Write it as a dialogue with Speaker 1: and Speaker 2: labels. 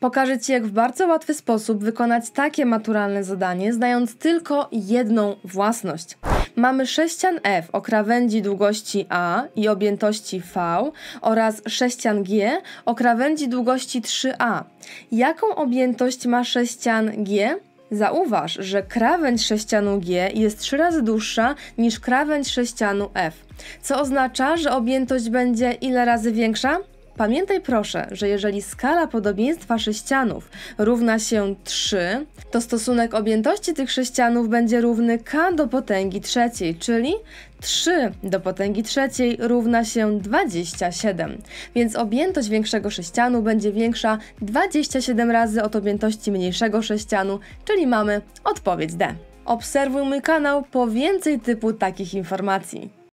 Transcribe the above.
Speaker 1: Pokażę Ci, jak w bardzo łatwy sposób wykonać takie maturalne zadanie, znając tylko jedną własność. Mamy sześcian F o krawędzi długości A i objętości V oraz sześcian G o krawędzi długości 3A. Jaką objętość ma sześcian G? Zauważ, że krawędź sześcianu G jest 3 razy dłuższa niż krawędź sześcianu F, co oznacza, że objętość będzie ile razy większa? Pamiętaj proszę, że jeżeli skala podobieństwa sześcianów równa się 3, to stosunek objętości tych sześcianów będzie równy k do potęgi trzeciej, czyli 3 do potęgi trzeciej równa się 27, więc objętość większego sześcianu będzie większa 27 razy od objętości mniejszego sześcianu, czyli mamy odpowiedź D. Obserwuj mój kanał po więcej typu takich informacji.